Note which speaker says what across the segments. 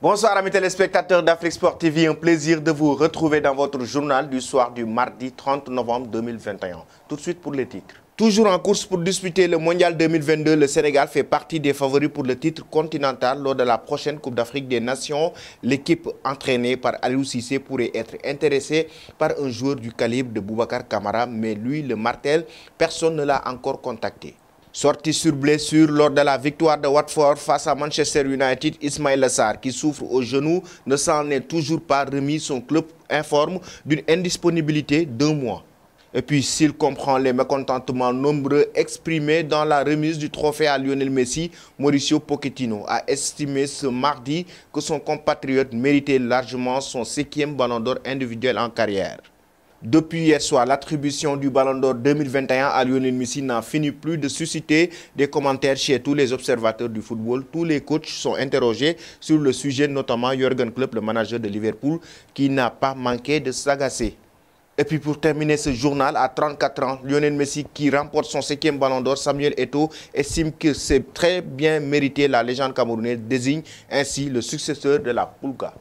Speaker 1: Bonsoir amis téléspectateurs d'Afrique Sport TV, un plaisir de vous retrouver dans votre journal du soir du mardi 30 novembre 2021. Tout de suite pour les titres. Toujours en course pour disputer le Mondial 2022, le Sénégal fait partie des favoris pour le titre continental lors de la prochaine Coupe d'Afrique des Nations. L'équipe entraînée par Aliou Sissé pourrait être intéressée par un joueur du calibre de Boubacar Kamara, mais lui, le martel, personne ne l'a encore contacté. Sorti sur blessure lors de la victoire de Watford face à Manchester United, Ismail Assar, qui souffre au genou, ne s'en est toujours pas remis. Son club informe d'une indisponibilité d'un mois. Et puis, s'il comprend les mécontentements nombreux exprimés dans la remise du trophée à Lionel Messi, Mauricio Pochettino a estimé ce mardi que son compatriote méritait largement son cinquième ballon d'or individuel en carrière. Depuis hier soir, l'attribution du Ballon d'Or 2021 à Lionel Messi n'a fini plus de susciter des commentaires chez tous les observateurs du football. Tous les coachs sont interrogés sur le sujet, notamment Jürgen Klopp, le manager de Liverpool, qui n'a pas manqué de s'agacer. Et puis pour terminer ce journal, à 34 ans, Lionel Messi qui remporte son cinquième ballon d'or, Samuel Eto'o estime que c'est très bien mérité. La légende camerounaise désigne ainsi le successeur de la Pulga.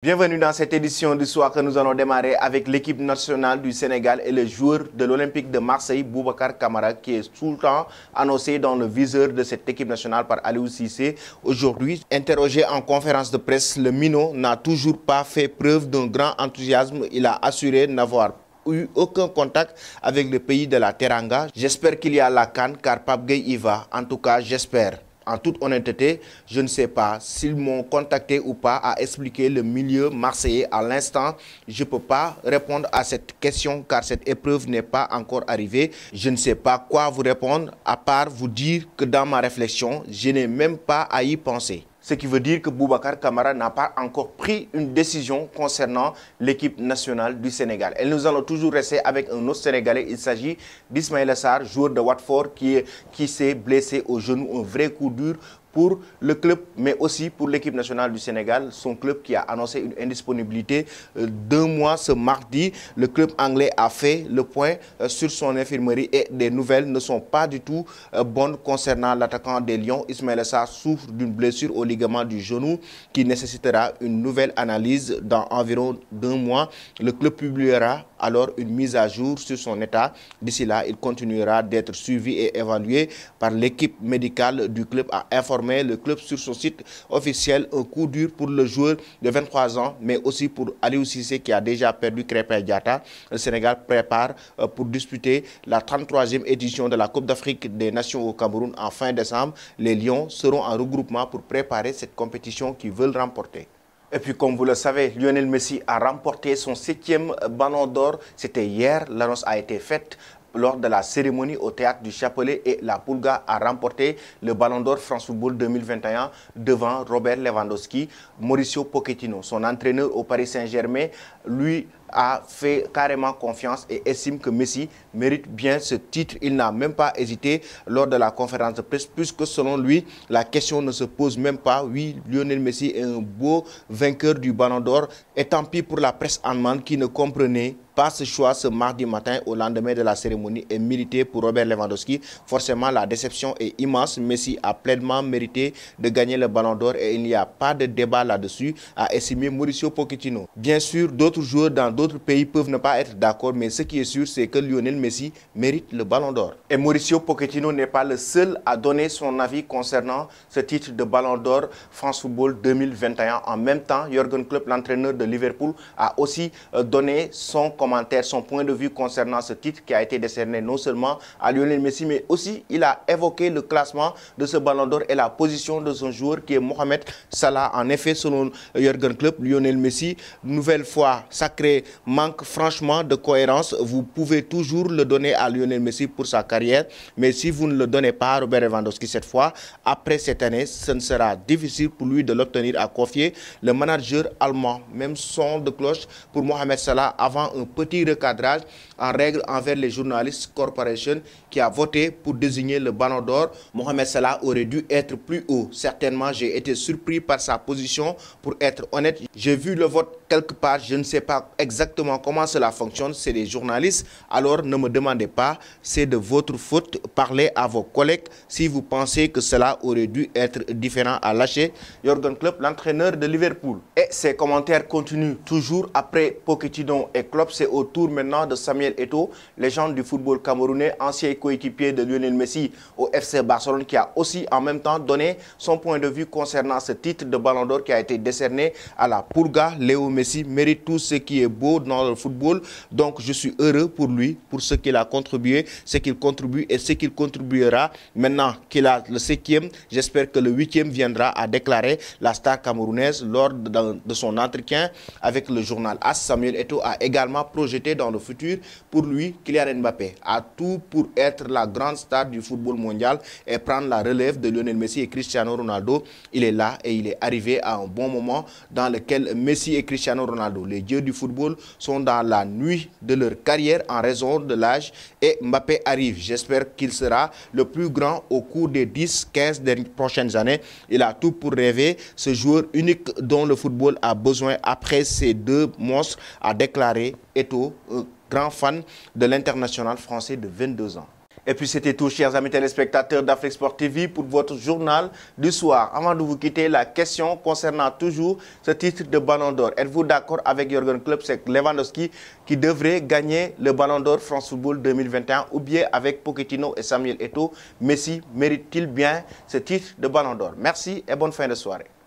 Speaker 1: Bienvenue dans cette édition du soir que nous allons démarrer avec l'équipe nationale du Sénégal et le joueur de l'Olympique de Marseille, Boubacar Kamara, qui est tout le temps annoncé dans le viseur de cette équipe nationale par Aliou Sissé. Aujourd'hui, interrogé en conférence de presse, le minot n'a toujours pas fait preuve d'un grand enthousiasme. Il a assuré n'avoir eu aucun contact avec le pays de la Teranga. J'espère qu'il y a la canne car Pape y va. En tout cas, j'espère en toute honnêteté, je ne sais pas s'ils m'ont contacté ou pas à expliquer le milieu marseillais à l'instant. Je ne peux pas répondre à cette question car cette épreuve n'est pas encore arrivée. Je ne sais pas quoi vous répondre à part vous dire que dans ma réflexion, je n'ai même pas à y penser ce qui veut dire que Boubacar Kamara n'a pas encore pris une décision concernant l'équipe nationale du Sénégal. Et nous allons toujours rester avec un autre Sénégalais. Il s'agit d'Ismaël Assar, joueur de Watford, qui s'est blessé au genou. Un vrai coup dur pour le club, mais aussi pour l'équipe nationale du Sénégal, son club qui a annoncé une indisponibilité euh, d'un mois ce mardi. Le club anglais a fait le point euh, sur son infirmerie et des nouvelles ne sont pas du tout euh, bonnes concernant l'attaquant des Lions. Ismaël Essa souffre d'une blessure au ligament du genou qui nécessitera une nouvelle analyse dans environ deux mois. Le club publiera alors une mise à jour sur son état. D'ici là, il continuera d'être suivi et évalué par l'équipe médicale du club a informé le club sur son site officiel. Un coup dur pour le joueur de 23 ans, mais aussi pour Aliou Sissé qui a déjà perdu Crépin Diata. Le Sénégal prépare euh, pour disputer la 33e édition de la Coupe d'Afrique des Nations au Cameroun en fin décembre. Les Lions seront en regroupement pour préparer cette compétition qu'ils veulent remporter. Et puis, comme vous le savez, Lionel Messi a remporté son septième ballon d'or. C'était hier, l'annonce a été faite lors de la cérémonie au théâtre du Chapelet et la Pulga a remporté le Ballon d'Or France Football 2021 devant Robert Lewandowski. Mauricio Pochettino, son entraîneur au Paris Saint-Germain, lui a fait carrément confiance et estime que Messi mérite bien ce titre. Il n'a même pas hésité lors de la conférence de presse, puisque selon lui, la question ne se pose même pas. Oui, Lionel Messi est un beau vainqueur du Ballon d'Or, et tant pis pour la presse allemande qui ne comprenait ce choix ce mardi matin au lendemain de la cérémonie est milité pour Robert Lewandowski. Forcément, la déception est immense. Messi a pleinement mérité de gagner le ballon d'or et il n'y a pas de débat là-dessus, a estimé Mauricio Pochettino. Bien sûr, d'autres joueurs dans d'autres pays peuvent ne pas être d'accord, mais ce qui est sûr, c'est que Lionel Messi mérite le ballon d'or. Et Mauricio Pochettino n'est pas le seul à donner son avis concernant ce titre de ballon d'or France Football 2021. En même temps, Jürgen Klopp, l'entraîneur de Liverpool, a aussi euh, donné son commentaire son point de vue concernant ce titre qui a été décerné non seulement à Lionel Messi, mais aussi il a évoqué le classement de ce ballon d'or et la position de son joueur qui est Mohamed Salah. En effet, selon Jürgen Klopp, Lionel Messi, nouvelle fois sacré, manque franchement de cohérence. Vous pouvez toujours le donner à Lionel Messi pour sa carrière, mais si vous ne le donnez pas à Robert Lewandowski cette fois, après cette année, ce ne sera difficile pour lui de l'obtenir à confier le manager allemand. Même son de cloche pour Mohamed Salah avant un petit recadrage en règle envers les journalistes corporation qui a voté pour désigner le ballon d'or. Mohamed Salah aurait dû être plus haut. Certainement, j'ai été surpris par sa position. Pour être honnête, j'ai vu le vote quelque part. Je ne sais pas exactement comment cela fonctionne. C'est des journalistes. Alors, ne me demandez pas. C'est de votre faute. Parlez à vos collègues si vous pensez que cela aurait dû être différent à lâcher. Jorgen Klopp, l'entraîneur de Liverpool. Et ses commentaires continuent toujours après Pochettino et Klopp c'est au tour maintenant de Samuel Eto, légende du football camerounais, ancien coéquipier de Lionel Messi au FC Barcelone, qui a aussi en même temps donné son point de vue concernant ce titre de Ballon d'Or qui a été décerné à la Purga. Léo Messi mérite tout ce qui est beau dans le football, donc je suis heureux pour lui, pour ce qu'il a contribué, ce qu'il contribue et ce qu'il contribuera. Maintenant qu'il a le cinquième, j'espère que le huitième viendra, à déclarer la star camerounaise lors de, de son entretien avec le journal As. Samuel Eto a également projeté dans le futur. Pour lui, Kylian Mbappé a tout pour être la grande star du football mondial et prendre la relève de Lionel Messi et Cristiano Ronaldo. Il est là et il est arrivé à un bon moment dans lequel Messi et Cristiano Ronaldo, les dieux du football, sont dans la nuit de leur carrière en raison de l'âge et Mbappé arrive. J'espère qu'il sera le plus grand au cours des 10-15 prochaines années. Il a tout pour rêver. Ce joueur unique dont le football a besoin après ces deux monstres a déclaré Eto, euh, grand fan de l'international français de 22 ans. Et puis c'était tout, chers amis téléspectateurs d'Afrique Sport TV, pour votre journal du soir. Avant de vous quitter, la question concernant toujours ce titre de Ballon d'Or. Êtes-vous d'accord avec Jürgen Klopp, c'est Lewandowski qui devrait gagner le Ballon d'Or France Football 2021 ou bien avec Pochettino et Samuel Eto'o, Messi mérite-t-il bien ce titre de Ballon d'Or Merci et bonne fin de soirée.